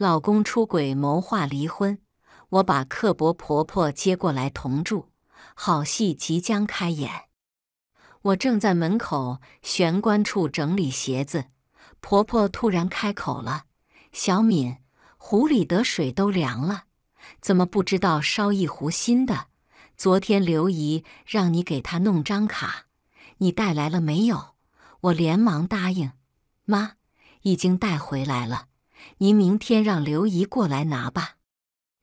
老公出轨谋划离婚，我把刻薄婆婆接过来同住，好戏即将开演。我正在门口玄关处整理鞋子，婆婆突然开口了：“小敏，壶里的水都凉了，怎么不知道烧一壶新的？昨天刘姨让你给她弄张卡，你带来了没有？”我连忙答应：“妈，已经带回来了。”您明天让刘姨过来拿吧。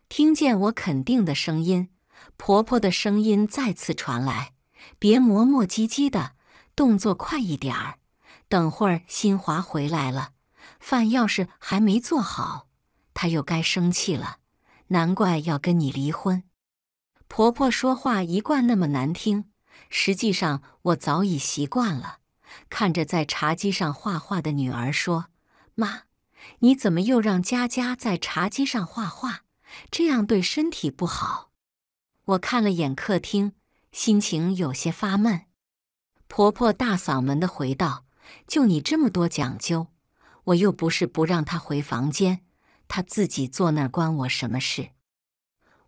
听见我肯定的声音，婆婆的声音再次传来：“别磨磨唧唧的，动作快一点儿。等会儿新华回来了，饭要是还没做好，他又该生气了。难怪要跟你离婚。”婆婆说话一贯那么难听，实际上我早已习惯了。看着在茶几上画画的女儿，说：“妈。”你怎么又让佳佳在茶几上画画？这样对身体不好。我看了眼客厅，心情有些发闷。婆婆大嗓门的回道：“就你这么多讲究，我又不是不让她回房间，她自己坐那儿关我什么事？”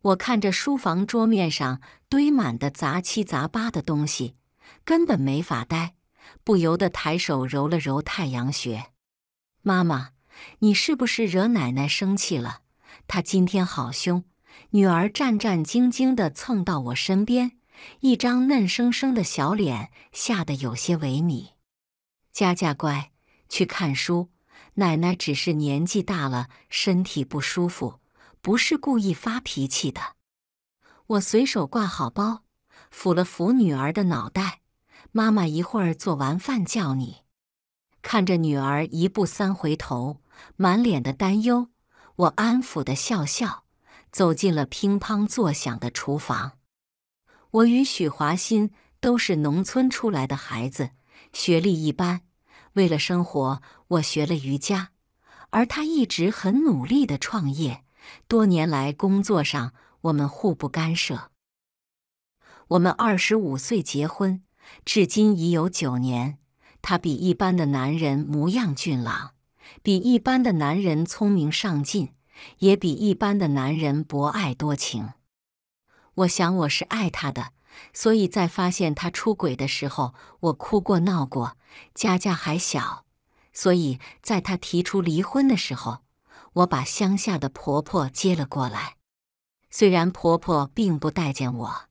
我看着书房桌面上堆满的杂七杂八的东西，根本没法待，不由得抬手揉了揉太阳穴。妈妈。你是不是惹奶奶生气了？她今天好凶。女儿战战兢兢地蹭到我身边，一张嫩生生的小脸吓得有些萎靡。佳佳乖，去看书。奶奶只是年纪大了，身体不舒服，不是故意发脾气的。我随手挂好包，抚了抚女儿的脑袋。妈妈一会儿做完饭叫你。看着女儿一步三回头。满脸的担忧，我安抚的笑笑，走进了乒乓作响的厨房。我与许华新都是农村出来的孩子，学历一般。为了生活，我学了瑜伽，而他一直很努力的创业。多年来，工作上我们互不干涉。我们二十五岁结婚，至今已有九年。他比一般的男人模样俊朗。比一般的男人聪明上进，也比一般的男人博爱多情。我想我是爱他的，所以在发现他出轨的时候，我哭过闹过。佳佳还小，所以在他提出离婚的时候，我把乡下的婆婆接了过来。虽然婆婆并不待见我，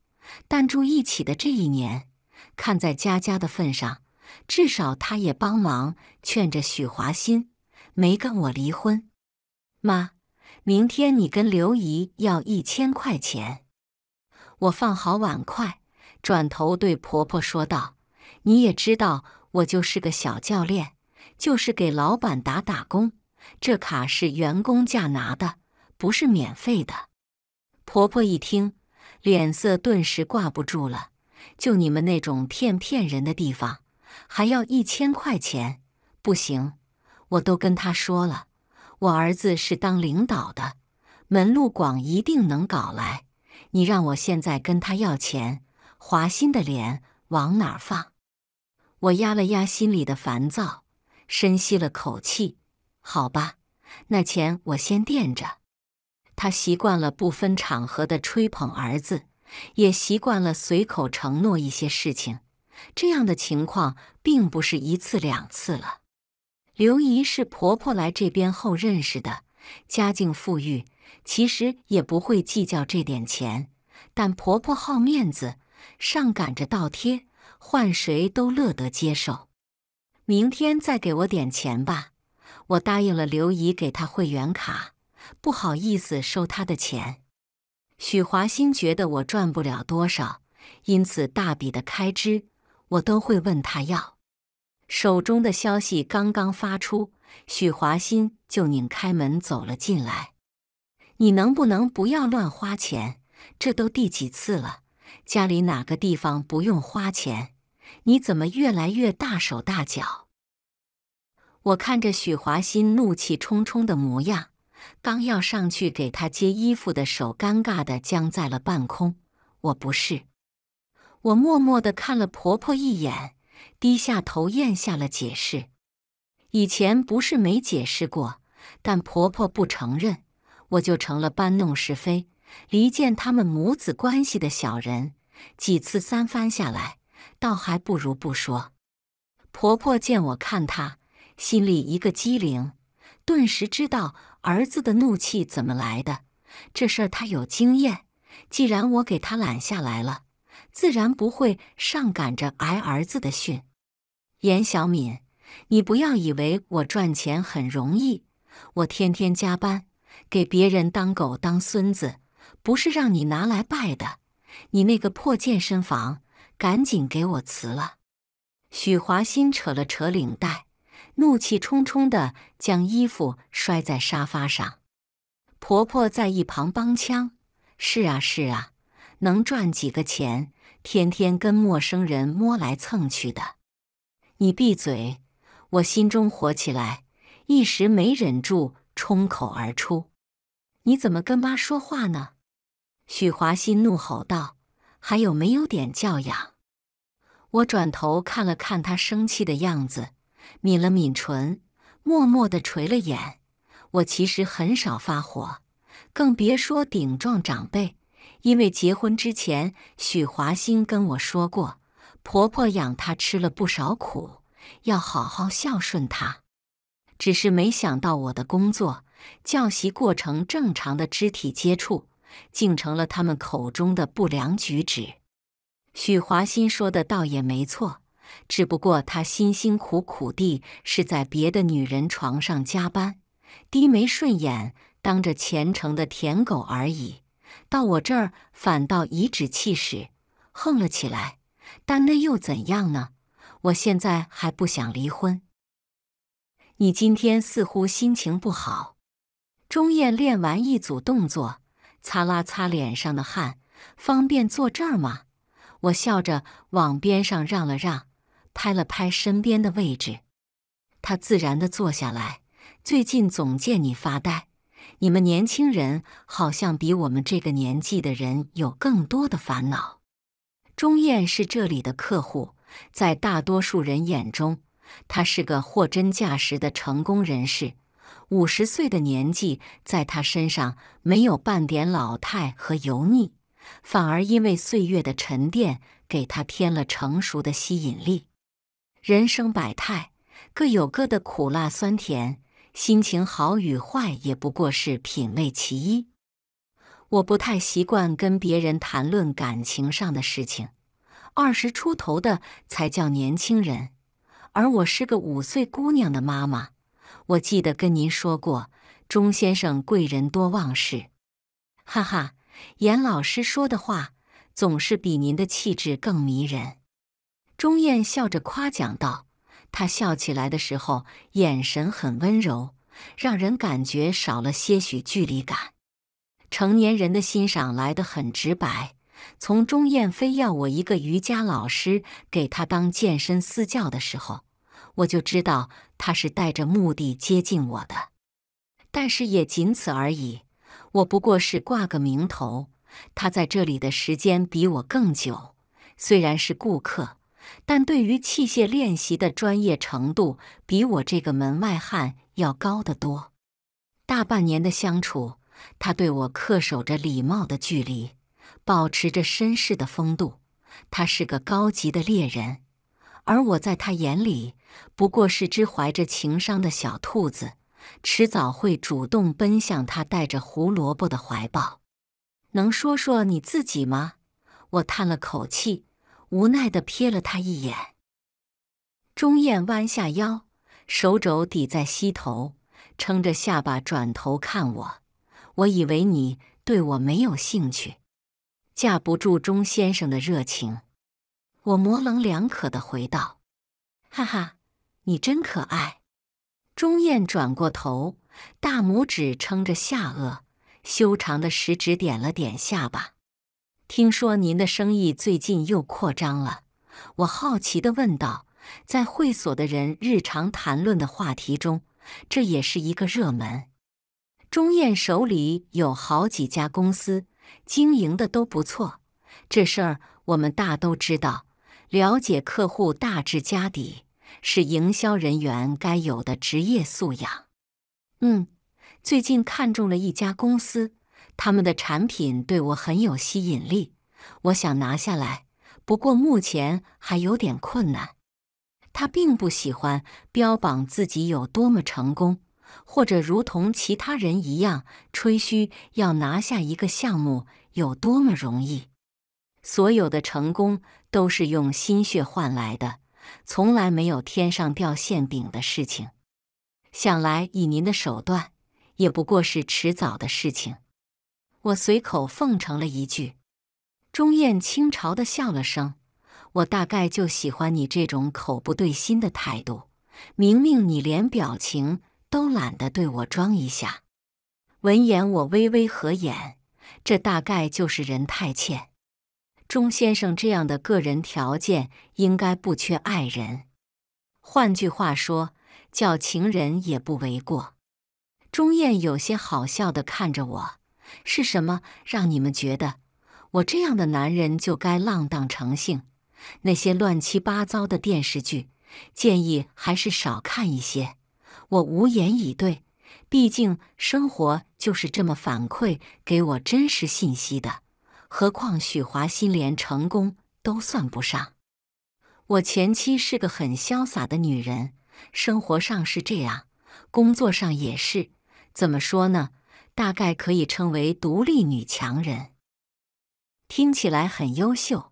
但住一起的这一年，看在佳佳的份上，至少她也帮忙劝着许华新。没跟我离婚，妈，明天你跟刘姨要一千块钱。我放好碗筷，转头对婆婆说道：“你也知道，我就是个小教练，就是给老板打打工。这卡是员工价拿的，不是免费的。”婆婆一听，脸色顿时挂不住了：“就你们那种骗骗人的地方，还要一千块钱，不行！”我都跟他说了，我儿子是当领导的，门路广，一定能搞来。你让我现在跟他要钱，华新的脸往哪儿放？我压了压心里的烦躁，深吸了口气。好吧，那钱我先垫着。他习惯了不分场合的吹捧儿子，也习惯了随口承诺一些事情。这样的情况并不是一次两次了。刘姨是婆婆来这边后认识的，家境富裕，其实也不会计较这点钱。但婆婆好面子，上赶着倒贴，换谁都乐得接受。明天再给我点钱吧，我答应了刘姨给她会员卡，不好意思收她的钱。许华新觉得我赚不了多少，因此大笔的开支我都会问他要。手中的消息刚刚发出，许华新就拧开门走了进来。你能不能不要乱花钱？这都第几次了？家里哪个地方不用花钱？你怎么越来越大手大脚？我看着许华新怒气冲冲的模样，刚要上去给他接衣服的手，尴尬的僵在了半空。我不是，我默默的看了婆婆一眼。低下头，咽下了解释。以前不是没解释过，但婆婆不承认，我就成了搬弄是非、离间他们母子关系的小人。几次三番下来，倒还不如不说。婆婆见我看她，心里一个机灵，顿时知道儿子的怒气怎么来的。这事儿她有经验，既然我给她揽下来了。自然不会上赶着挨儿子的训。严小敏，你不要以为我赚钱很容易，我天天加班，给别人当狗当孙子，不是让你拿来拜的。你那个破健身房，赶紧给我辞了！许华新扯了扯领带，怒气冲冲的将衣服摔在沙发上。婆婆在一旁帮腔：“是啊是啊，能赚几个钱？”天天跟陌生人摸来蹭去的，你闭嘴！我心中火起来，一时没忍住，冲口而出：“你怎么跟妈说话呢？”许华新怒吼道：“还有没有点教养？”我转头看了看他生气的样子，抿了抿唇，默默的垂了眼。我其实很少发火，更别说顶撞长辈。因为结婚之前，许华新跟我说过，婆婆养他吃了不少苦，要好好孝顺他。只是没想到，我的工作教习过程正常的肢体接触，竟成了他们口中的不良举止。许华新说的倒也没错，只不过他辛辛苦苦地是在别的女人床上加班，低眉顺眼，当着虔诚的舔狗而已。到我这儿反倒颐指气使，横了起来。但那又怎样呢？我现在还不想离婚。你今天似乎心情不好。钟艳练完一组动作，擦了擦脸上的汗，方便坐这儿吗？我笑着往边上让了让，拍了拍身边的位置。他自然地坐下来。最近总见你发呆。你们年轻人好像比我们这个年纪的人有更多的烦恼。钟艳是这里的客户，在大多数人眼中，他是个货真价实的成功人士。五十岁的年纪，在他身上没有半点老态和油腻，反而因为岁月的沉淀，给他添了成熟的吸引力。人生百态，各有各的苦辣酸甜。心情好与坏也不过是品味其一。我不太习惯跟别人谈论感情上的事情。二十出头的才叫年轻人，而我是个五岁姑娘的妈妈。我记得跟您说过，钟先生贵人多忘事。哈哈，严老师说的话总是比您的气质更迷人。钟燕笑着夸奖道。他笑起来的时候，眼神很温柔，让人感觉少了些许距离感。成年人的欣赏来得很直白。从钟燕非要我一个瑜伽老师给他当健身私教的时候，我就知道他是带着目的接近我的。但是也仅此而已，我不过是挂个名头。他在这里的时间比我更久，虽然是顾客。但对于器械练习的专业程度，比我这个门外汉要高得多。大半年的相处，他对我恪守着礼貌的距离，保持着绅士的风度。他是个高级的猎人，而我在他眼里不过是只怀着情商的小兔子，迟早会主动奔向他带着胡萝卜的怀抱。能说说你自己吗？我叹了口气。无奈的瞥了他一眼，钟燕弯下腰，手肘抵在膝头，撑着下巴转头看我。我以为你对我没有兴趣，架不住钟先生的热情，我模棱两可的回道：“哈哈，你真可爱。”钟燕转过头，大拇指撑着下颚，修长的食指点了点下巴。听说您的生意最近又扩张了，我好奇的问道。在会所的人日常谈论的话题中，这也是一个热门。钟燕手里有好几家公司，经营的都不错，这事儿我们大都知道。了解客户大致家底，是营销人员该有的职业素养。嗯，最近看中了一家公司。他们的产品对我很有吸引力，我想拿下来，不过目前还有点困难。他并不喜欢标榜自己有多么成功，或者如同其他人一样吹嘘要拿下一个项目有多么容易。所有的成功都是用心血换来的，从来没有天上掉馅饼的事情。想来以您的手段，也不过是迟早的事情。我随口奉承了一句，钟燕轻嘲的笑了声。我大概就喜欢你这种口不对心的态度，明明你连表情都懒得对我装一下。闻言，我微微合眼。这大概就是人太欠。钟先生这样的个人条件，应该不缺爱人。换句话说，叫情人也不为过。钟燕有些好笑的看着我。是什么让你们觉得我这样的男人就该浪荡成性？那些乱七八糟的电视剧，建议还是少看一些。我无言以对，毕竟生活就是这么反馈给我真实信息的。何况许华新连成功都算不上。我前妻是个很潇洒的女人，生活上是这样，工作上也是。怎么说呢？大概可以称为独立女强人，听起来很优秀。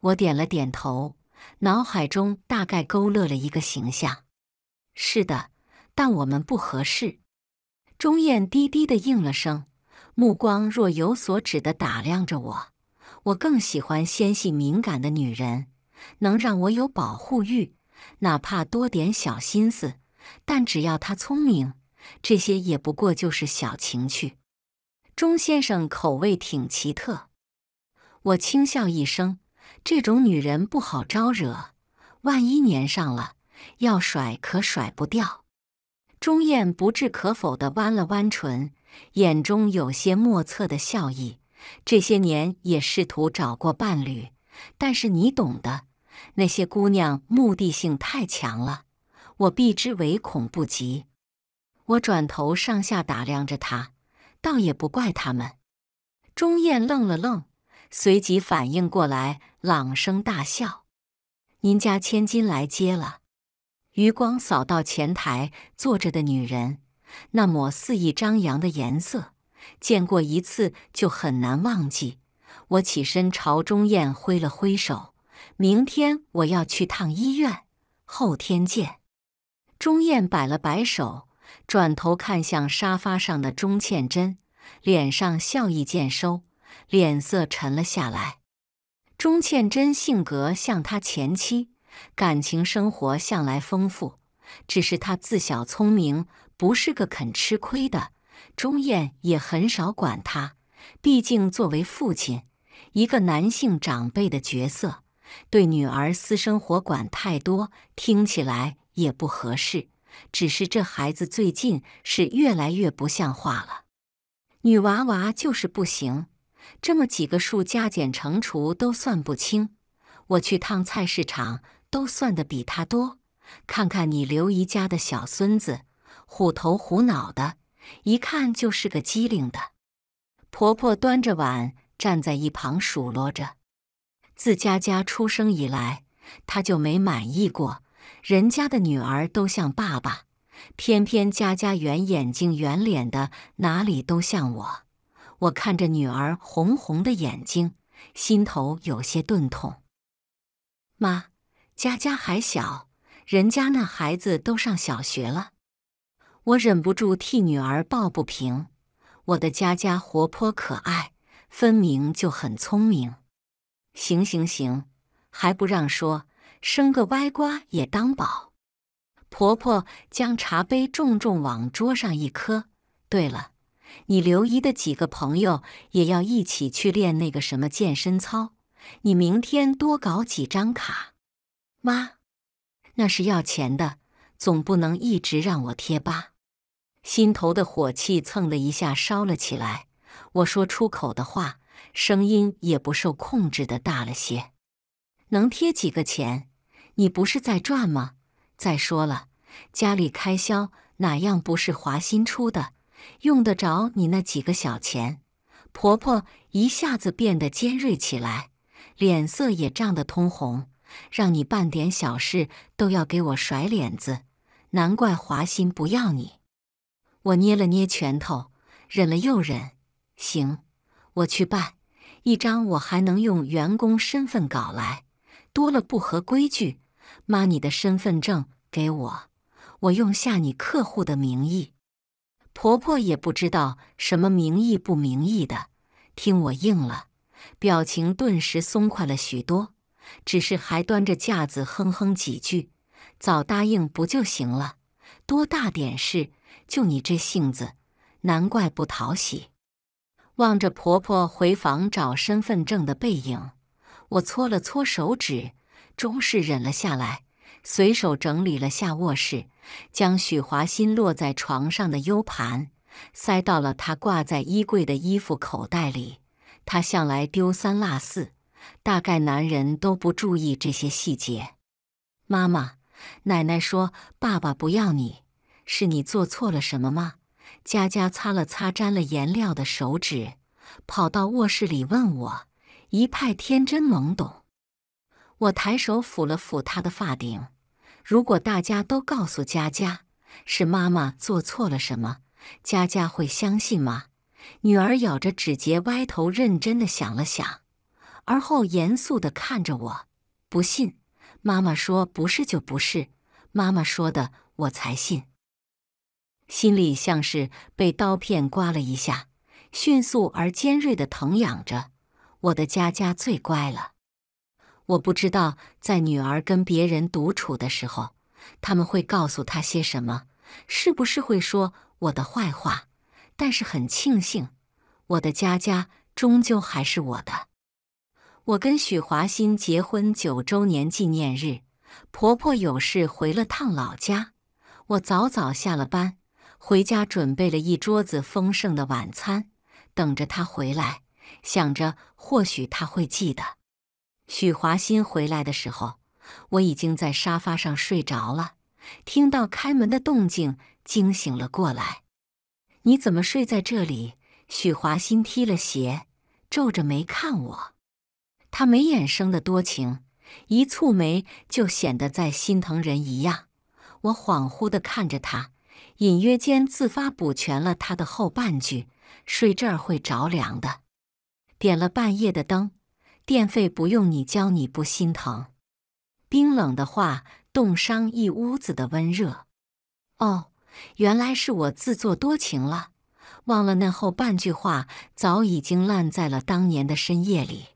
我点了点头，脑海中大概勾勒了一个形象。是的，但我们不合适。钟艳低低的应了声，目光若有所指的打量着我。我更喜欢纤细敏感的女人，能让我有保护欲，哪怕多点小心思，但只要她聪明。这些也不过就是小情趣。钟先生口味挺奇特，我轻笑一声。这种女人不好招惹，万一粘上了，要甩可甩不掉。钟燕不置可否的弯了弯唇，眼中有些莫测的笑意。这些年也试图找过伴侣，但是你懂的，那些姑娘目的性太强了，我避之唯恐不及。我转头上下打量着他，倒也不怪他们。钟燕愣了愣，随即反应过来，朗声大笑：“您家千金来接了。”余光扫到前台坐着的女人，那抹肆意张扬的颜色，见过一次就很难忘记。我起身朝钟燕挥了挥手：“明天我要去趟医院，后天见。”钟燕摆了摆手。转头看向沙发上的钟倩真，脸上笑意渐收，脸色沉了下来。钟倩真性格像他前妻，感情生活向来丰富。只是他自小聪明，不是个肯吃亏的。钟燕也很少管他，毕竟作为父亲，一个男性长辈的角色，对女儿私生活管太多，听起来也不合适。只是这孩子最近是越来越不像话了，女娃娃就是不行，这么几个数加减乘除都算不清，我去趟菜市场都算得比她多。看看你刘姨家的小孙子，虎头虎脑的，一看就是个机灵的。婆婆端着碗站在一旁数落着，自佳佳出生以来，她就没满意过。人家的女儿都像爸爸，偏偏佳佳圆眼睛、圆脸的，哪里都像我。我看着女儿红红的眼睛，心头有些钝痛。妈，佳佳还小，人家那孩子都上小学了。我忍不住替女儿抱不平。我的佳佳活泼可爱，分明就很聪明。行行行，还不让说。生个歪瓜也当宝。婆婆将茶杯重重往桌上一磕。对了，你刘姨的几个朋友也要一起去练那个什么健身操，你明天多搞几张卡。妈，那是要钱的，总不能一直让我贴吧。心头的火气蹭的一下烧了起来。我说出口的话，声音也不受控制的大了些。能贴几个钱？你不是在赚吗？再说了，家里开销哪样不是华新出的？用得着你那几个小钱？婆婆一下子变得尖锐起来，脸色也涨得通红，让你办点小事都要给我甩脸子，难怪华新不要你。我捏了捏拳头，忍了又忍，行，我去办一张，我还能用员工身份搞来，多了不合规矩。妈，你的身份证给我，我用下你客户的名义。婆婆也不知道什么名义不名义的，听我应了，表情顿时松快了许多，只是还端着架子哼哼几句。早答应不就行了？多大点事？就你这性子，难怪不讨喜。望着婆婆回房找身份证的背影，我搓了搓手指。终是忍了下来，随手整理了下卧室，将许华新落在床上的 U 盘塞到了他挂在衣柜的衣服口袋里。他向来丢三落四，大概男人都不注意这些细节。妈妈、奶奶说：“爸爸不要你，是你做错了什么吗？”佳佳擦了擦沾了颜料的手指，跑到卧室里问我，一派天真懵懂。我抬手抚了抚她的发顶。如果大家都告诉佳佳是妈妈做错了什么，佳佳会相信吗？女儿咬着指节，歪头认真的想了想，而后严肃的看着我：“不信，妈妈说不是就不是，妈妈说的我才信。”心里像是被刀片刮了一下，迅速而尖锐的疼痒着。我的佳佳最乖了。我不知道，在女儿跟别人独处的时候，他们会告诉她些什么？是不是会说我的坏话？但是很庆幸，我的佳佳终究还是我的。我跟许华新结婚九周年纪念日，婆婆有事回了趟老家，我早早下了班，回家准备了一桌子丰盛的晚餐，等着他回来，想着或许他会记得。许华新回来的时候，我已经在沙发上睡着了。听到开门的动静，惊醒了过来。你怎么睡在这里？许华新踢了鞋，皱着眉看我。他眉眼生的多情，一蹙眉就显得在心疼人一样。我恍惚的看着他，隐约间自发补全了他的后半句：睡这儿会着凉的。点了半夜的灯。电费不用你交，你不心疼。冰冷的话冻伤一屋子的温热。哦，原来是我自作多情了，忘了那后半句话早已经烂在了当年的深夜里。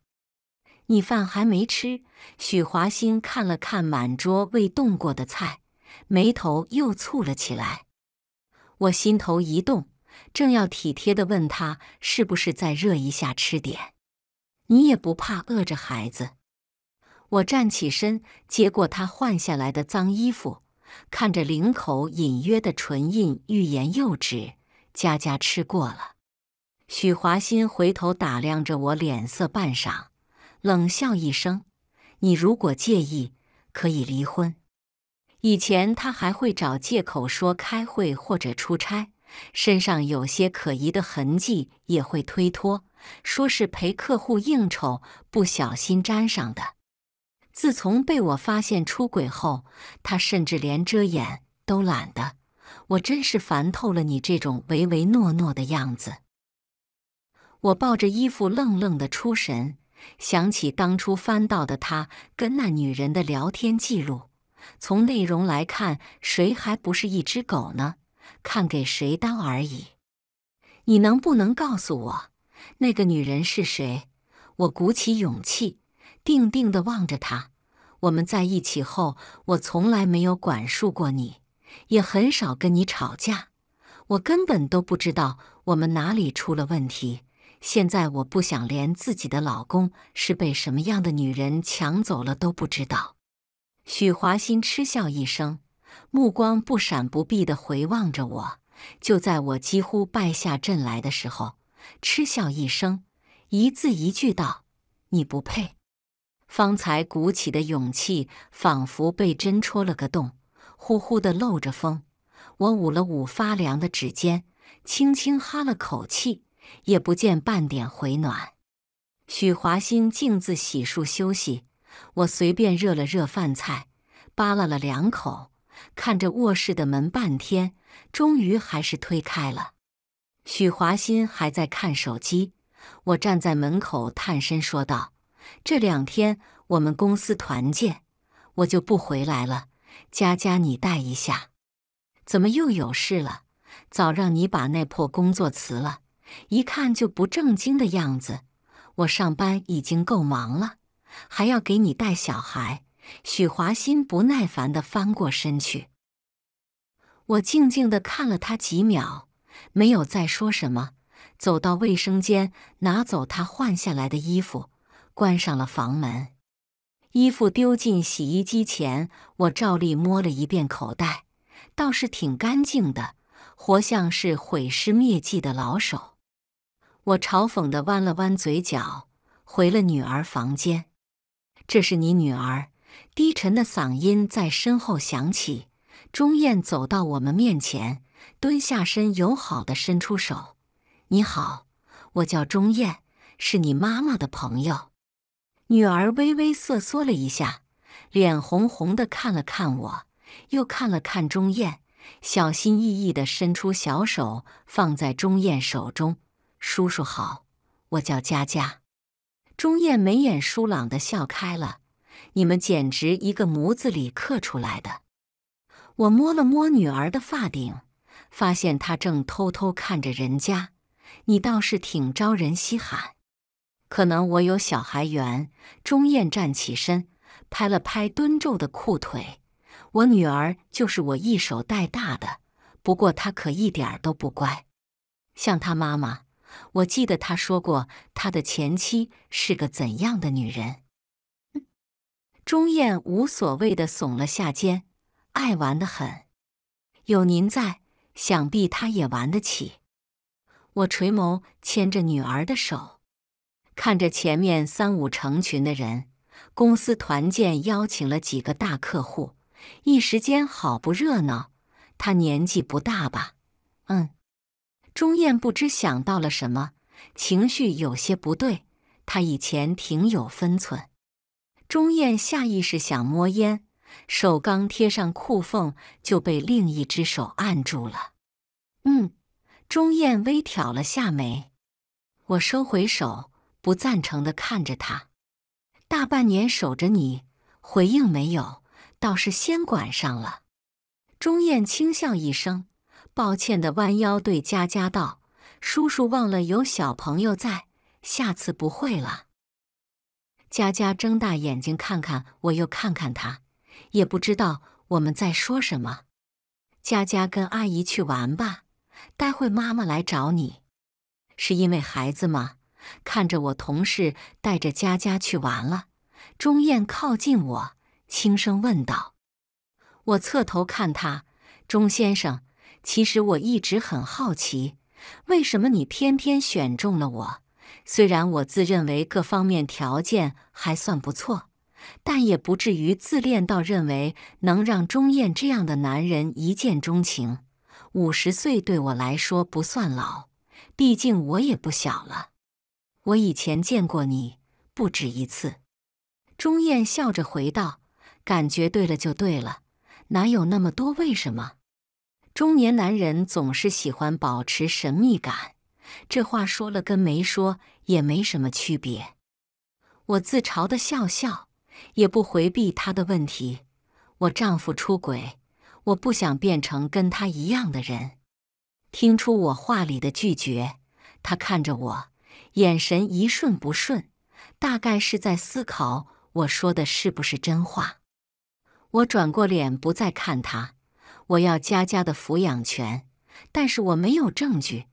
你饭还没吃，许华兴看了看满桌未动过的菜，眉头又蹙了起来。我心头一动，正要体贴的问他是不是再热一下吃点。你也不怕饿着孩子？我站起身，接过他换下来的脏衣服，看着领口隐约的唇印，欲言又止。佳佳吃过了。许华新回头打量着我，脸色半晌，冷笑一声：“你如果介意，可以离婚。”以前他还会找借口说开会或者出差，身上有些可疑的痕迹也会推脱。说是陪客户应酬不小心沾上的。自从被我发现出轨后，他甚至连遮掩都懒得。我真是烦透了你这种唯唯诺诺的样子。我抱着衣服愣愣的出神，想起当初翻到的他跟那女人的聊天记录，从内容来看，谁还不是一只狗呢？看给谁刀而已。你能不能告诉我？那个女人是谁？我鼓起勇气，定定的望着她。我们在一起后，我从来没有管束过你，也很少跟你吵架。我根本都不知道我们哪里出了问题。现在我不想连自己的老公是被什么样的女人抢走了都不知道。许华新嗤笑一声，目光不闪不避的回望着我。就在我几乎败下阵来的时候。嗤笑一声，一字一句道：“你不配。”方才鼓起的勇气仿佛被针戳了个洞，呼呼的漏着风。我捂了捂发凉的指尖，轻轻哈了口气，也不见半点回暖。许华新径自洗漱休息，我随便热了热饭菜，扒拉了两口，看着卧室的门半天，终于还是推开了。许华新还在看手机，我站在门口探身说道：“这两天我们公司团建，我就不回来了，佳佳你带一下。”“怎么又有事了？早让你把那破工作辞了，一看就不正经的样子。我上班已经够忙了，还要给你带小孩。”许华新不耐烦的翻过身去，我静静的看了他几秒。没有再说什么，走到卫生间，拿走他换下来的衣服，关上了房门。衣服丢进洗衣机前，我照例摸了一遍口袋，倒是挺干净的，活像是毁尸灭迹的老手。我嘲讽地弯了弯嘴角，回了女儿房间。这是你女儿。低沉的嗓音在身后响起。钟燕走到我们面前。蹲下身，友好的伸出手：“你好，我叫钟艳，是你妈妈的朋友。”女儿微微瑟缩了一下，脸红红的，看了看我，又看了看钟艳，小心翼翼的伸出小手放在钟艳手中：“叔叔好，我叫佳佳。”钟艳眉眼疏朗的笑开了：“你们简直一个模子里刻出来的。”我摸了摸女儿的发顶。发现他正偷偷看着人家，你倒是挺招人稀罕。可能我有小孩缘。钟艳站起身，拍了拍敦皱的裤腿：“我女儿就是我一手带大的，不过她可一点都不乖，像她妈妈。我记得她说过，她的前妻是个怎样的女人？”钟艳无所谓的耸了下肩：“爱玩的很，有您在。”想必他也玩得起。我垂眸牵着女儿的手，看着前面三五成群的人。公司团建邀请了几个大客户，一时间好不热闹。他年纪不大吧？嗯。钟燕不知想到了什么，情绪有些不对。她以前挺有分寸。钟燕下意识想摸烟。手刚贴上裤缝，就被另一只手按住了。嗯，钟燕微挑了下眉，我收回手，不赞成的看着他。大半年守着你，回应没有，倒是先管上了。钟燕轻笑一声，抱歉的弯腰对佳佳道：“叔叔忘了有小朋友在，下次不会了。”佳佳睁大眼睛看看我，又看看他。也不知道我们在说什么。佳佳跟阿姨去玩吧，待会妈妈来找你。是因为孩子吗？看着我同事带着佳佳去玩了，钟艳靠近我，轻声问道。我侧头看她，钟先生，其实我一直很好奇，为什么你偏偏选中了我？虽然我自认为各方面条件还算不错。但也不至于自恋到认为能让钟艳这样的男人一见钟情。五十岁对我来说不算老，毕竟我也不小了。我以前见过你不止一次。钟艳笑着回道：“感觉对了就对了，哪有那么多为什么？”中年男人总是喜欢保持神秘感，这话说了跟没说也没什么区别。我自嘲地笑笑。也不回避他的问题。我丈夫出轨，我不想变成跟他一样的人。听出我话里的拒绝，他看着我，眼神一瞬不顺，大概是在思考我说的是不是真话。我转过脸，不再看他。我要佳佳的抚养权，但是我没有证据，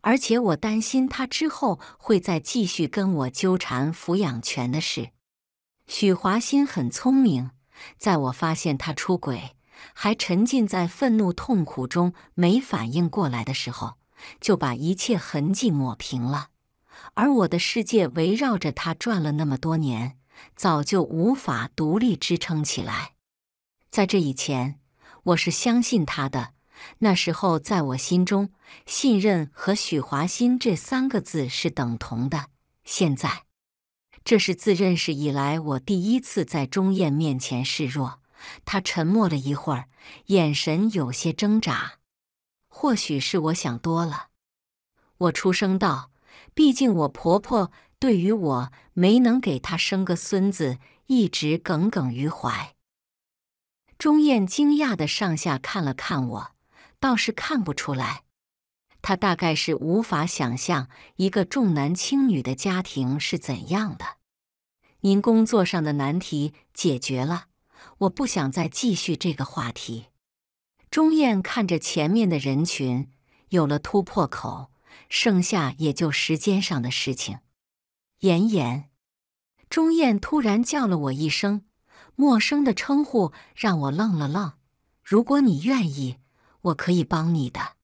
而且我担心他之后会再继续跟我纠缠抚养权的事。许华新很聪明，在我发现他出轨，还沉浸在愤怒痛苦中没反应过来的时候，就把一切痕迹抹平了。而我的世界围绕着他转了那么多年，早就无法独立支撑起来。在这以前，我是相信他的。那时候，在我心中，信任和许华新这三个字是等同的。现在。这是自认识以来，我第一次在钟燕面前示弱。她沉默了一会儿，眼神有些挣扎。或许是我想多了，我出声道：“毕竟我婆婆对于我没能给她生个孙子，一直耿耿于怀。”钟燕惊讶的上下看了看我，倒是看不出来。他大概是无法想象一个重男轻女的家庭是怎样的。您工作上的难题解决了，我不想再继续这个话题。钟艳看着前面的人群，有了突破口，剩下也就时间上的事情。妍妍，钟艳突然叫了我一声，陌生的称呼让我愣了愣。如果你愿意，我可以帮你的。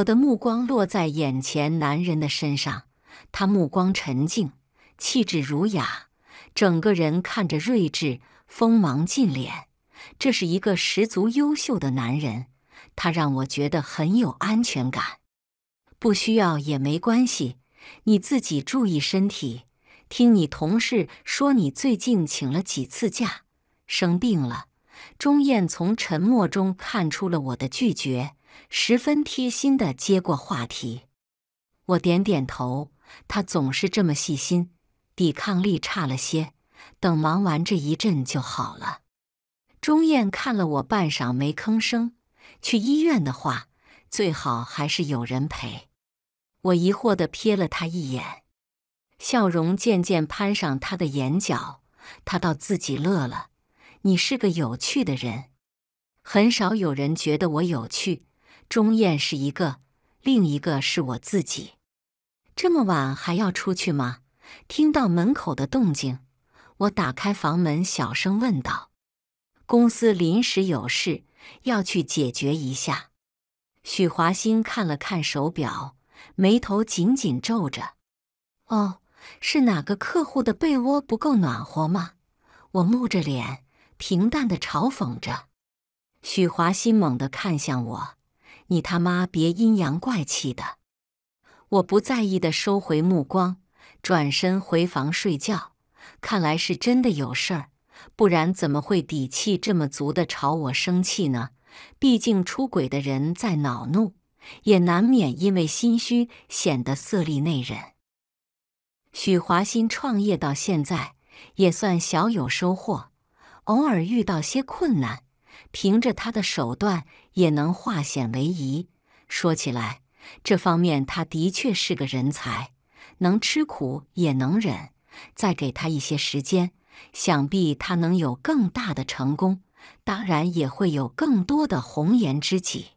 我的目光落在眼前男人的身上，他目光沉静，气质儒雅，整个人看着睿智，锋芒尽敛。这是一个十足优秀的男人，他让我觉得很有安全感。不需要也没关系，你自己注意身体。听你同事说，你最近请了几次假，生病了。钟艳从沉默中看出了我的拒绝。十分贴心的接过话题，我点点头。他总是这么细心，抵抗力差了些，等忙完这一阵就好了。钟艳看了我半晌没吭声。去医院的话，最好还是有人陪。我疑惑的瞥了他一眼，笑容渐渐攀上他的眼角。他倒自己乐了。你是个有趣的人，很少有人觉得我有趣。钟燕是一个，另一个是我自己。这么晚还要出去吗？听到门口的动静，我打开房门，小声问道：“公司临时有事，要去解决一下。”许华新看了看手表，眉头紧紧皱着。“哦，是哪个客户的被窝不够暖和吗？”我木着脸，平淡的嘲讽着。许华新猛地看向我。你他妈别阴阳怪气的！我不在意的收回目光，转身回房睡觉。看来是真的有事儿，不然怎么会底气这么足的朝我生气呢？毕竟出轨的人在恼怒，也难免因为心虚显得色厉内荏。许华新创业到现在也算小有收获，偶尔遇到些困难，凭着他的手段。也能化险为夷。说起来，这方面他的确是个人才，能吃苦也能忍。再给他一些时间，想必他能有更大的成功，当然也会有更多的红颜知己。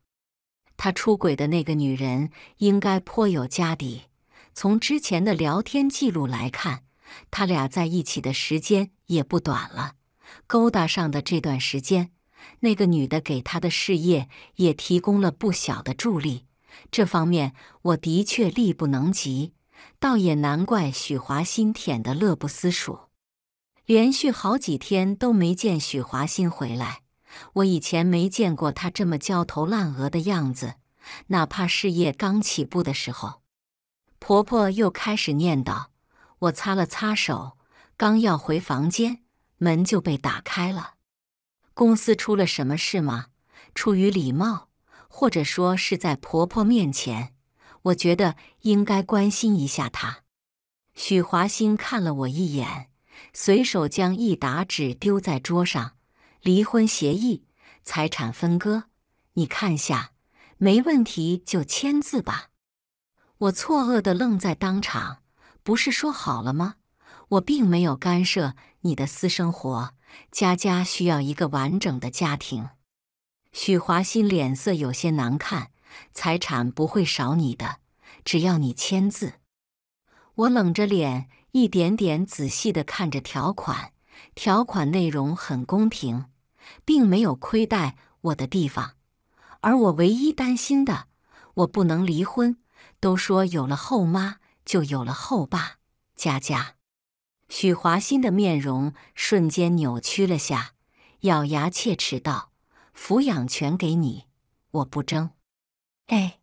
他出轨的那个女人应该颇有家底。从之前的聊天记录来看，他俩在一起的时间也不短了，勾搭上的这段时间。那个女的给他的事业也提供了不小的助力，这方面我的确力不能及，倒也难怪许华新舔得乐不思蜀。连续好几天都没见许华新回来，我以前没见过他这么焦头烂额的样子，哪怕事业刚起步的时候。婆婆又开始念叨，我擦了擦手，刚要回房间，门就被打开了。公司出了什么事吗？出于礼貌，或者说是在婆婆面前，我觉得应该关心一下她。许华新看了我一眼，随手将一沓纸丢在桌上：“离婚协议，财产分割，你看下，没问题就签字吧。”我错愕的愣在当场。不是说好了吗？我并没有干涉你的私生活。佳佳需要一个完整的家庭。许华新脸色有些难看，财产不会少你的，只要你签字。我冷着脸，一点点仔细地看着条款。条款内容很公平，并没有亏待我的地方。而我唯一担心的，我不能离婚。都说有了后妈，就有了后爸。佳佳。许华新的面容瞬间扭曲了下，咬牙切齿道：“抚养权给你，我不争。”哎，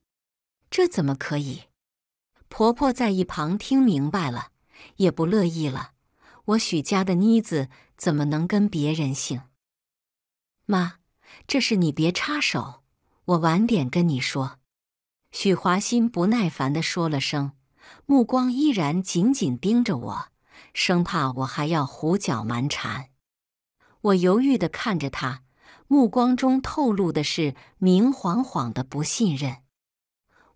这怎么可以？婆婆在一旁听明白了，也不乐意了：“我许家的妮子怎么能跟别人姓？”妈，这事你别插手，我晚点跟你说。”许华新不耐烦地说了声，目光依然紧紧盯着我。生怕我还要胡搅蛮缠，我犹豫的看着他，目光中透露的是明晃晃的不信任。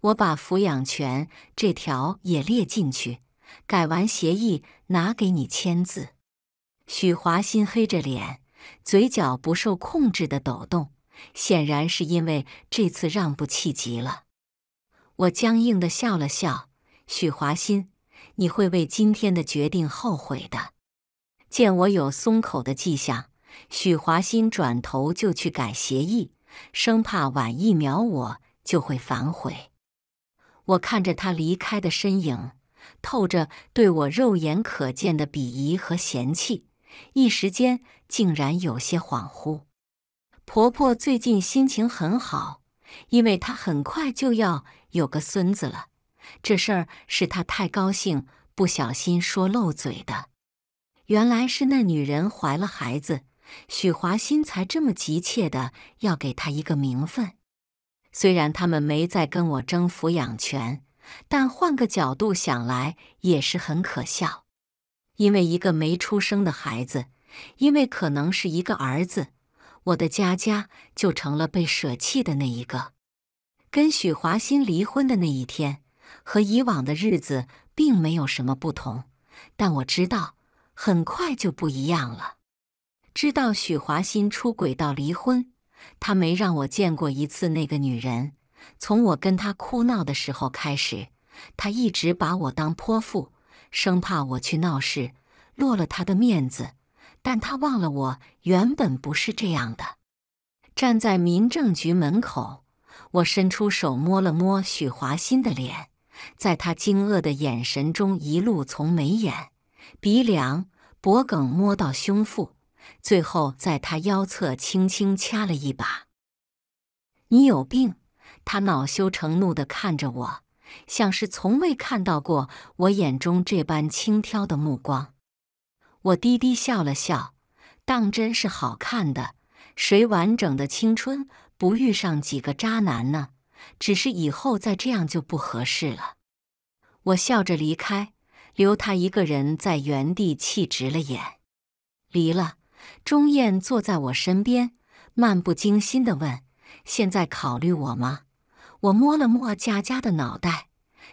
我把抚养权这条也列进去，改完协议拿给你签字。许华新黑着脸，嘴角不受控制的抖动，显然是因为这次让步气急了。我僵硬的笑了笑，许华新。你会为今天的决定后悔的。见我有松口的迹象，许华新转头就去改协议，生怕晚一秒我就会反悔。我看着他离开的身影，透着对我肉眼可见的鄙夷和嫌弃，一时间竟然有些恍惚。婆婆最近心情很好，因为她很快就要有个孙子了。这事儿是他太高兴，不小心说漏嘴的。原来是那女人怀了孩子，许华新才这么急切的要给他一个名分。虽然他们没再跟我争抚养权，但换个角度想来也是很可笑。因为一个没出生的孩子，因为可能是一个儿子，我的佳佳就成了被舍弃的那一个。跟许华新离婚的那一天。和以往的日子并没有什么不同，但我知道很快就不一样了。知道许华新出轨到离婚，他没让我见过一次那个女人。从我跟他哭闹的时候开始，他一直把我当泼妇，生怕我去闹事，落了他的面子。但他忘了我原本不是这样的。站在民政局门口，我伸出手摸了摸许华新的脸。在他惊愕的眼神中，一路从眉眼、鼻梁、脖梗摸到胸腹，最后在他腰侧轻轻掐了一把。“你有病！”他恼羞成怒地看着我，像是从未看到过我眼中这般轻佻的目光。我低低笑了笑：“当真是好看的，谁完整的青春不遇上几个渣男呢？”只是以后再这样就不合适了。我笑着离开，留他一个人在原地气直了眼。离了，钟艳坐在我身边，漫不经心地问：“现在考虑我吗？”我摸了摸佳佳的脑袋，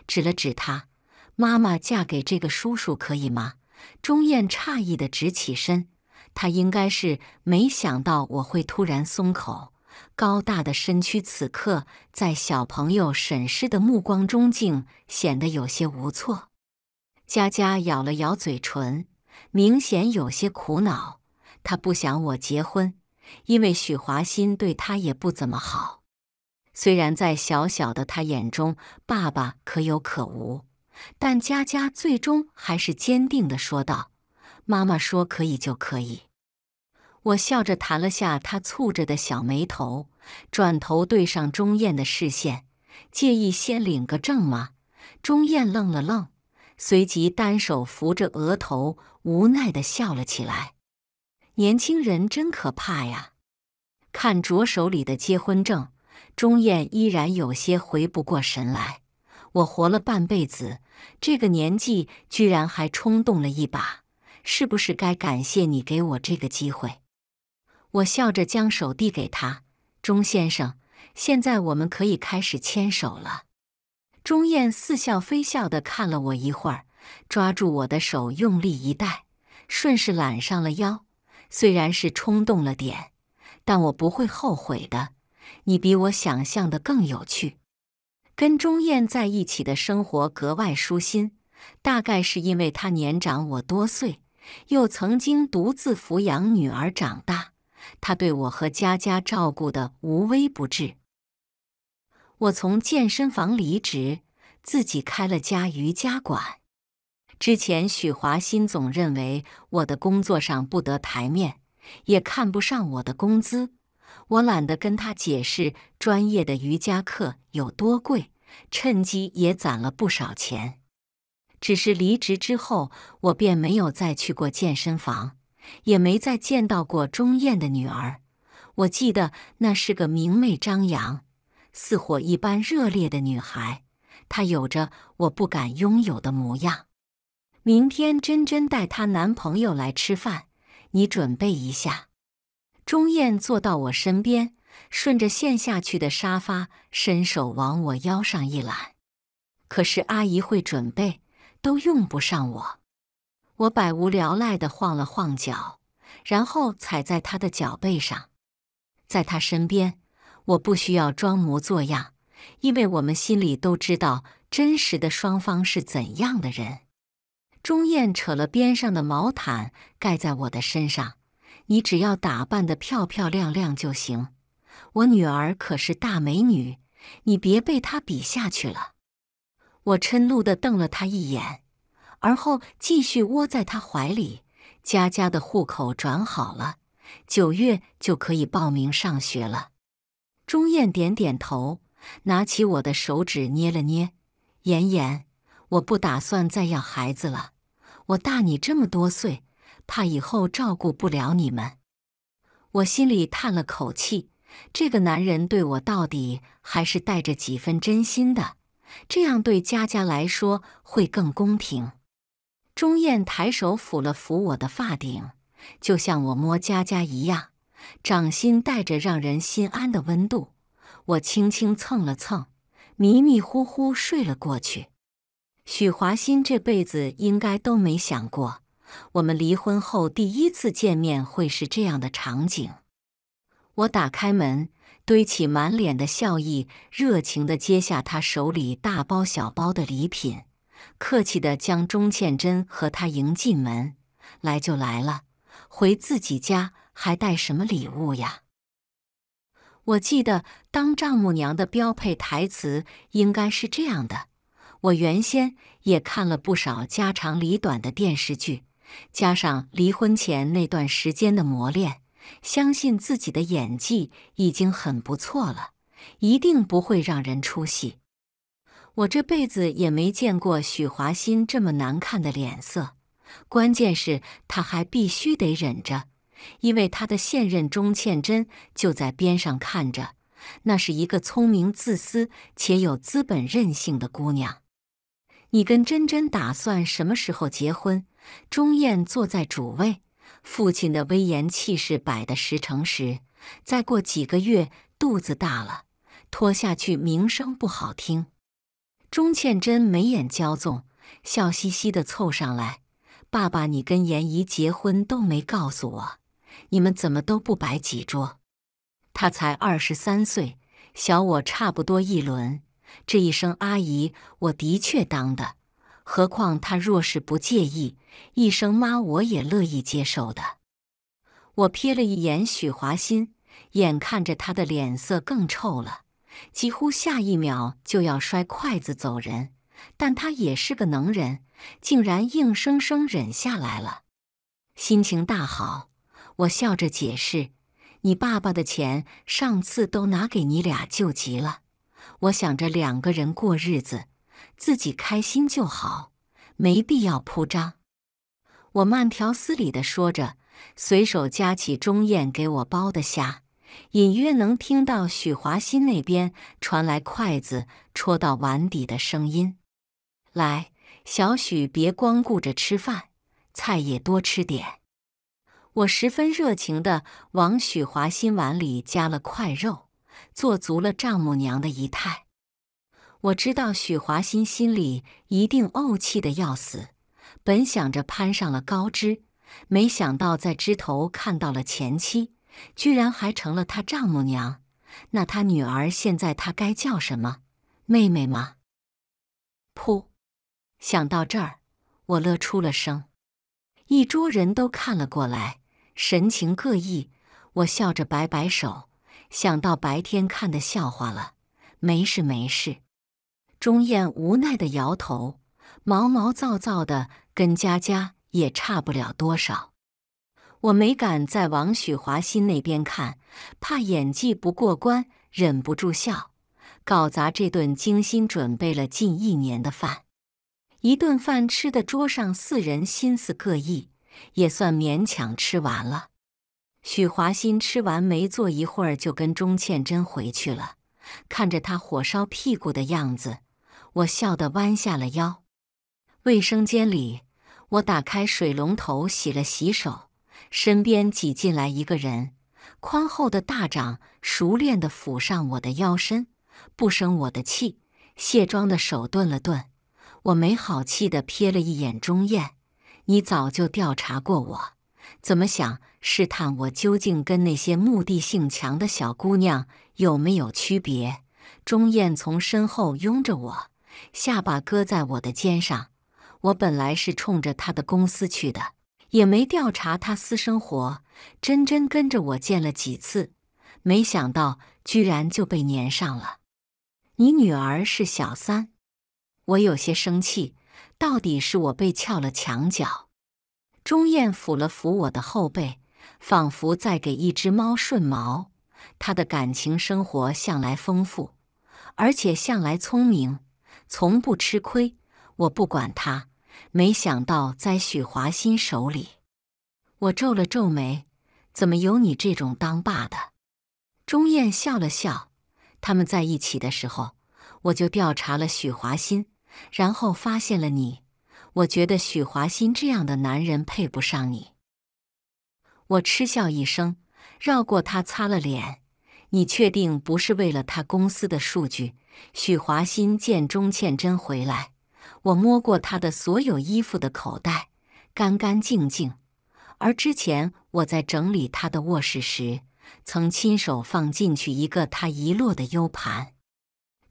指了指她：“妈妈嫁给这个叔叔可以吗？”钟艳诧异地直起身，她应该是没想到我会突然松口。高大的身躯此刻在小朋友审视的目光中，竟显得有些无措。佳佳咬了咬嘴唇，明显有些苦恼。她不想我结婚，因为许华新对她也不怎么好。虽然在小小的她眼中，爸爸可有可无，但佳佳最终还是坚定地说道：“妈妈说可以就可以。”我笑着弹了下他蹙着的小眉头，转头对上钟燕的视线：“介意先领个证吗？”钟燕愣了愣，随即单手扶着额头，无奈地笑了起来。年轻人真可怕呀！看着手里的结婚证，钟燕依然有些回不过神来。我活了半辈子，这个年纪居然还冲动了一把，是不是该感谢你给我这个机会？我笑着将手递给他，钟先生，现在我们可以开始牵手了。钟燕似笑非笑的看了我一会儿，抓住我的手，用力一带，顺势揽上了腰。虽然是冲动了点，但我不会后悔的。你比我想象的更有趣。跟钟燕在一起的生活格外舒心，大概是因为她年长我多岁，又曾经独自抚养女儿长大。他对我和佳佳照顾的无微不至。我从健身房离职，自己开了家瑜伽馆。之前许华新总认为我的工作上不得台面，也看不上我的工资。我懒得跟他解释专业的瑜伽课有多贵，趁机也攒了不少钱。只是离职之后，我便没有再去过健身房。也没再见到过钟燕的女儿。我记得那是个明媚张扬、似火一般热烈的女孩，她有着我不敢拥有的模样。明天真真带她男朋友来吃饭，你准备一下。钟艳坐到我身边，顺着陷下去的沙发，伸手往我腰上一揽。可是阿姨会准备，都用不上我。我百无聊赖地晃了晃脚，然后踩在他的脚背上，在他身边，我不需要装模作样，因为我们心里都知道真实的双方是怎样的人。钟燕扯了边上的毛毯盖在我的身上，你只要打扮得漂漂亮亮就行。我女儿可是大美女，你别被她比下去了。我嗔怒地瞪了她一眼。而后继续窝在他怀里。佳佳的户口转好了，九月就可以报名上学了。钟燕点点头，拿起我的手指捏了捏。妍妍，我不打算再要孩子了。我大你这么多岁，怕以后照顾不了你们。我心里叹了口气，这个男人对我到底还是带着几分真心的。这样对佳佳来说会更公平。钟燕抬手抚了抚我的发顶，就像我摸佳佳一样，掌心带着让人心安的温度。我轻轻蹭了蹭，迷迷糊糊睡了过去。许华新这辈子应该都没想过，我们离婚后第一次见面会是这样的场景。我打开门，堆起满脸的笑意，热情的接下他手里大包小包的礼品。客气地将钟倩珍和他迎进门，来就来了，回自己家还带什么礼物呀？我记得当丈母娘的标配台词应该是这样的。我原先也看了不少家长里短的电视剧，加上离婚前那段时间的磨练，相信自己的演技已经很不错了，一定不会让人出戏。我这辈子也没见过许华新这么难看的脸色，关键是他还必须得忍着，因为他的现任钟倩珍就在边上看着。那是一个聪明、自私且有资本、任性的姑娘。你跟真真打算什么时候结婚？钟燕坐在主位，父亲的威严气势摆得十成十。再过几个月，肚子大了，拖下去名声不好听。钟倩真眉眼骄纵，笑嘻嘻地凑上来：“爸爸，你跟严姨结婚都没告诉我，你们怎么都不摆几桌？”她才二十三岁，小我差不多一轮，这一声阿姨，我的确当的。何况她若是不介意，一声妈，我也乐意接受的。我瞥了一眼许华新，眼看着他的脸色更臭了。几乎下一秒就要摔筷子走人，但他也是个能人，竟然硬生生忍下来了，心情大好。我笑着解释：“你爸爸的钱上次都拿给你俩救急了，我想着两个人过日子，自己开心就好，没必要铺张。”我慢条斯理地说着，随手夹起钟燕给我包的虾。隐约能听到许华新那边传来筷子戳到碗底的声音。来，小许别光顾着吃饭，菜也多吃点。我十分热情地往许华新碗里夹了块肉，做足了丈母娘的仪态。我知道许华新心里一定怄气的要死。本想着攀上了高枝，没想到在枝头看到了前妻。居然还成了他丈母娘，那他女儿现在她该叫什么？妹妹吗？噗！想到这儿，我乐出了声。一桌人都看了过来，神情各异。我笑着摆摆手，想到白天看的笑话了，没事没事。钟燕无奈地摇头，毛毛躁躁的，跟佳佳也差不了多少。我没敢再往许华新那边看，怕演技不过关，忍不住笑，搞砸这顿精心准备了近一年的饭。一顿饭吃的桌上四人心思各异，也算勉强吃完了。许华新吃完没坐一会儿，就跟钟倩珍回去了。看着他火烧屁股的样子，我笑得弯下了腰。卫生间里，我打开水龙头洗了洗手。身边挤进来一个人，宽厚的大掌熟练地抚上我的腰身，不生我的气。卸妆的手顿了顿，我没好气地瞥了一眼钟艳：“你早就调查过我，怎么想试探我究竟跟那些目的性强的小姑娘有没有区别？”钟艳从身后拥着我，下巴搁在我的肩上。我本来是冲着他的公司去的。也没调查他私生活，真真跟着我见了几次，没想到居然就被粘上了。你女儿是小三，我有些生气，到底是我被撬了墙角。钟燕抚了抚我的后背，仿佛在给一只猫顺毛。他的感情生活向来丰富，而且向来聪明，从不吃亏。我不管他。没想到在许华新手里，我皱了皱眉。怎么有你这种当爸的？钟艳笑了笑。他们在一起的时候，我就调查了许华新，然后发现了你。我觉得许华新这样的男人配不上你。我嗤笑一声，绕过他擦了脸。你确定不是为了他公司的数据？许华新见钟倩真回来。我摸过他的所有衣服的口袋，干干净净。而之前我在整理他的卧室时，曾亲手放进去一个他遗落的 U 盘。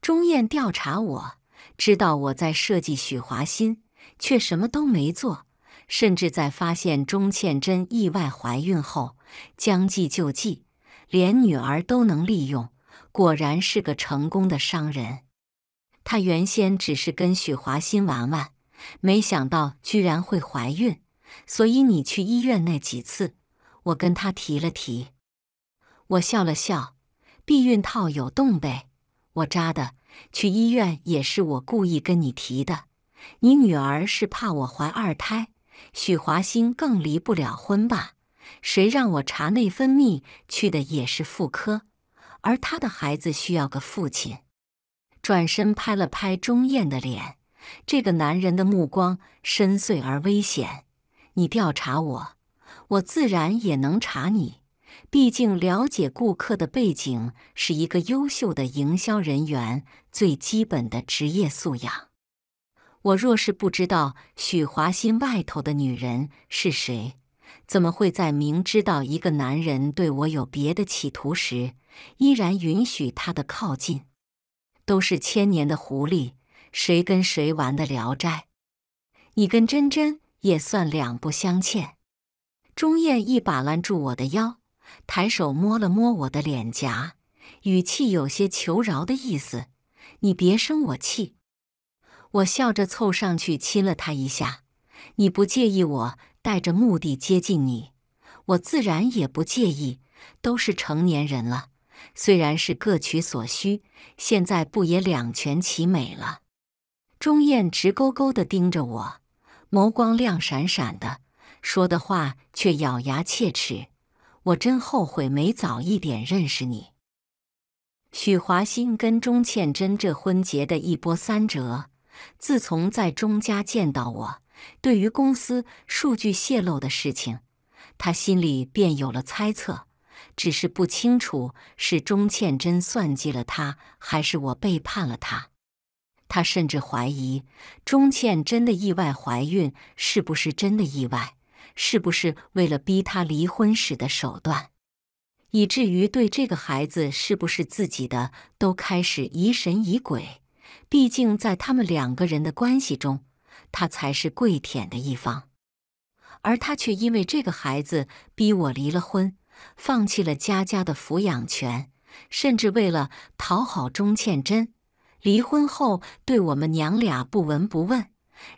钟艳调查我知道我在设计许华新，却什么都没做，甚至在发现钟倩珍意外怀孕后，将计就计，连女儿都能利用，果然是个成功的商人。她原先只是跟许华新玩玩，没想到居然会怀孕，所以你去医院那几次，我跟她提了提。我笑了笑，避孕套有洞呗，我扎的。去医院也是我故意跟你提的。你女儿是怕我怀二胎，许华新更离不了婚吧？谁让我查内分泌去的也是妇科，而他的孩子需要个父亲。转身拍了拍钟艳的脸，这个男人的目光深邃而危险。你调查我，我自然也能查你。毕竟了解顾客的背景是一个优秀的营销人员最基本的职业素养。我若是不知道许华新外头的女人是谁，怎么会在明知道一个男人对我有别的企图时，依然允许他的靠近？都是千年的狐狸，谁跟谁玩的聊斋？你跟真真也算两不相欠。钟艳一把拦住我的腰，抬手摸了摸我的脸颊，语气有些求饶的意思：“你别生我气。”我笑着凑上去亲了他一下。“你不介意我带着目的接近你，我自然也不介意。都是成年人了。”虽然是各取所需，现在不也两全其美了？钟艳直勾勾地盯着我，眸光亮闪闪的，说的话却咬牙切齿。我真后悔没早一点认识你。许华新跟钟倩真这婚结的一波三折。自从在钟家见到我，对于公司数据泄露的事情，他心里便有了猜测。只是不清楚是钟倩真算计了他，还是我背叛了他。他甚至怀疑钟倩真的意外怀孕是不是真的意外，是不是为了逼他离婚时的手段，以至于对这个孩子是不是自己的都开始疑神疑鬼。毕竟在他们两个人的关系中，他才是跪舔的一方，而他却因为这个孩子逼我离了婚。放弃了佳佳的抚养权，甚至为了讨好钟倩珍，离婚后对我们娘俩不闻不问，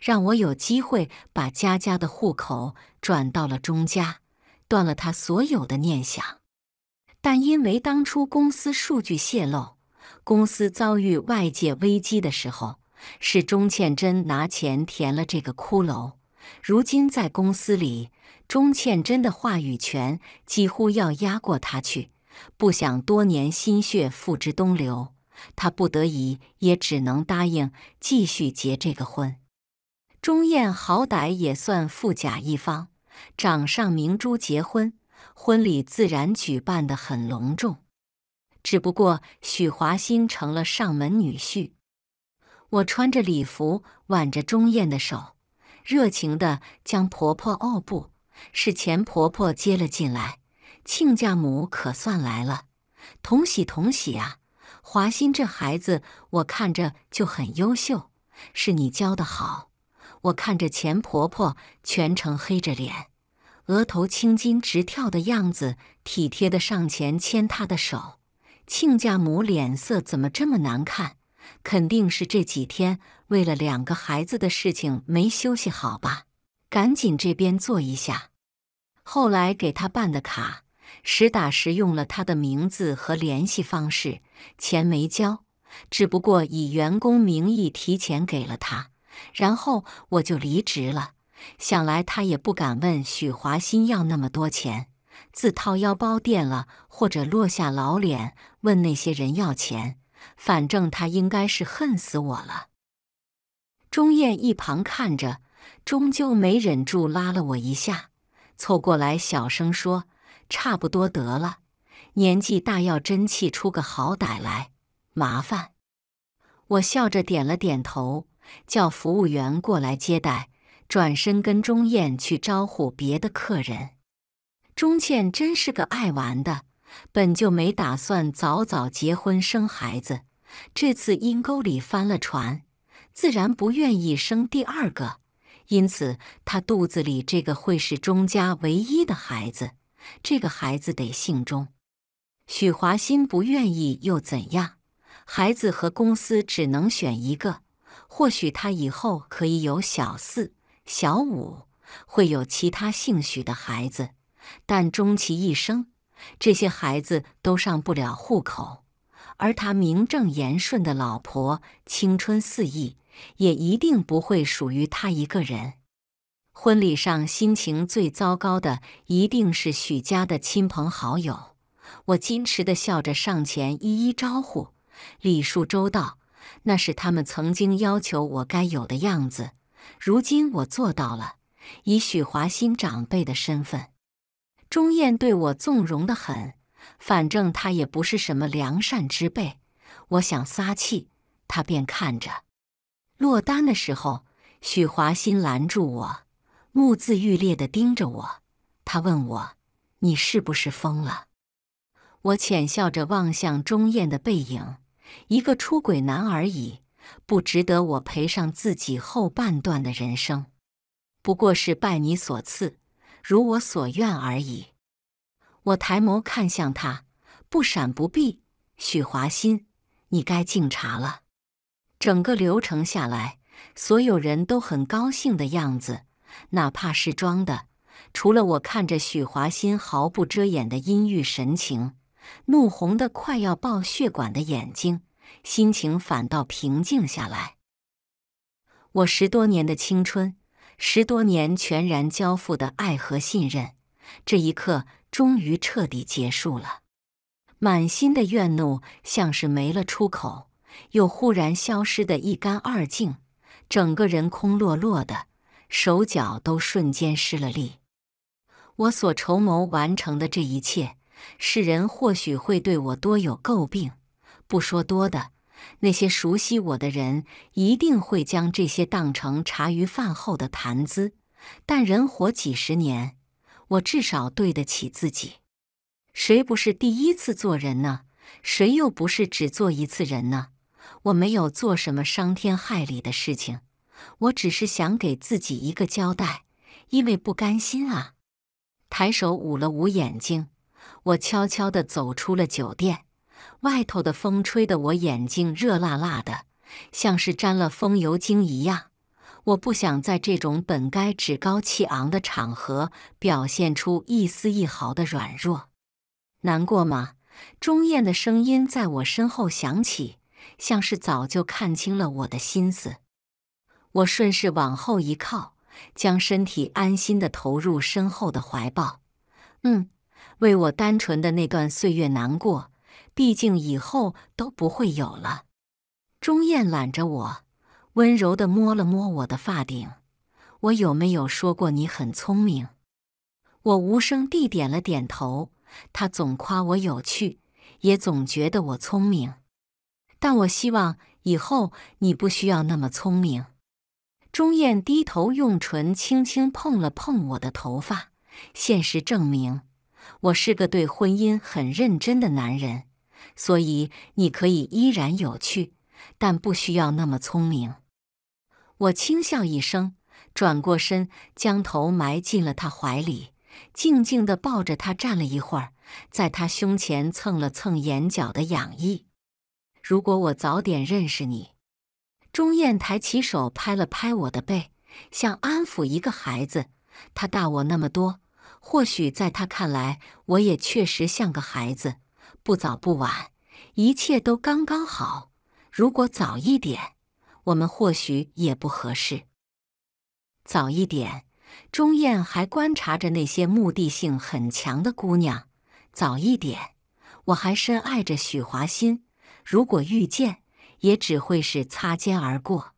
让我有机会把佳佳的户口转到了钟家，断了她所有的念想。但因为当初公司数据泄露，公司遭遇外界危机的时候，是钟倩珍拿钱填了这个窟窿。如今在公司里。钟倩真的话语权几乎要压过他去，不想多年心血付之东流，他不得已也只能答应继续结这个婚。钟燕好歹也算富甲一方，掌上明珠结婚，婚礼自然举办的很隆重。只不过许华新成了上门女婿，我穿着礼服，挽着钟燕的手，热情的将婆婆哦不。是钱婆婆接了进来，亲家母可算来了，同喜同喜啊！华鑫这孩子，我看着就很优秀，是你教得好。我看着钱婆婆全程黑着脸，额头青筋直跳的样子，体贴的上前牵她的手。亲家母脸色怎么这么难看？肯定是这几天为了两个孩子的事情没休息好吧？赶紧这边做一下，后来给他办的卡，实打实用了他的名字和联系方式，钱没交，只不过以员工名义提前给了他，然后我就离职了。想来他也不敢问许华新要那么多钱，自掏腰包垫了，或者落下老脸问那些人要钱，反正他应该是恨死我了。钟燕一旁看着。终究没忍住，拉了我一下，凑过来小声说：“差不多得了，年纪大要真气出个好歹来，麻烦。”我笑着点了点头，叫服务员过来接待，转身跟钟燕去招呼别的客人。钟倩真是个爱玩的，本就没打算早早结婚生孩子，这次阴沟里翻了船，自然不愿意生第二个。因此，他肚子里这个会是钟家唯一的孩子。这个孩子得姓钟。许华新不愿意又怎样？孩子和公司只能选一个。或许他以后可以有小四、小五，会有其他姓许的孩子。但终其一生，这些孩子都上不了户口，而他名正言顺的老婆，青春四溢，也一定不会属于他一个人。婚礼上心情最糟糕的一定是许家的亲朋好友。我矜持地笑着上前一一招呼，礼数周到，那是他们曾经要求我该有的样子。如今我做到了。以许华新长辈的身份，钟艳对我纵容的很，反正他也不是什么良善之辈。我想撒气，他便看着。落单的时候，许华新拦住我，目眦欲裂地盯着我。他问我：“你是不是疯了？”我浅笑着望向钟艳的背影，一个出轨男而已，不值得我赔上自己后半段的人生。不过是拜你所赐，如我所愿而已。我抬眸看向他，不闪不避。许华新，你该敬茶了。整个流程下来，所有人都很高兴的样子，哪怕是装的。除了我看着许华新毫不遮掩的阴郁神情，怒红的快要爆血管的眼睛，心情反倒平静下来。我十多年的青春，十多年全然交付的爱和信任，这一刻终于彻底结束了。满心的怨怒像是没了出口。又忽然消失得一干二净，整个人空落落的，手脚都瞬间失了力。我所筹谋完成的这一切，世人或许会对我多有诟病，不说多的，那些熟悉我的人一定会将这些当成茶余饭后的谈资。但人活几十年，我至少对得起自己。谁不是第一次做人呢？谁又不是只做一次人呢？我没有做什么伤天害理的事情，我只是想给自己一个交代，因为不甘心啊！抬手捂了捂眼睛，我悄悄的走出了酒店。外头的风吹得我眼睛热辣辣的，像是沾了风油精一样。我不想在这种本该趾高气昂的场合表现出一丝一毫的软弱。难过吗？钟艳的声音在我身后响起。像是早就看清了我的心思，我顺势往后一靠，将身体安心的投入身后的怀抱。嗯，为我单纯的那段岁月难过，毕竟以后都不会有了。钟艳揽着我，温柔的摸了摸我的发顶。我有没有说过你很聪明？我无声地点了点头。他总夸我有趣，也总觉得我聪明。但我希望以后你不需要那么聪明。钟艳低头用唇轻轻碰了碰我的头发。现实证明，我是个对婚姻很认真的男人，所以你可以依然有趣，但不需要那么聪明。我轻笑一声，转过身，将头埋进了他怀里，静静的抱着他站了一会儿，在他胸前蹭了蹭眼角的痒意。如果我早点认识你，钟艳抬起手拍了拍我的背，像安抚一个孩子。她大我那么多，或许在她看来，我也确实像个孩子。不早不晚，一切都刚刚好。如果早一点，我们或许也不合适。早一点，钟艳还观察着那些目的性很强的姑娘。早一点，我还深爱着许华新。如果遇见，也只会是擦肩而过，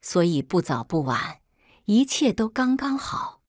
所以不早不晚，一切都刚刚好。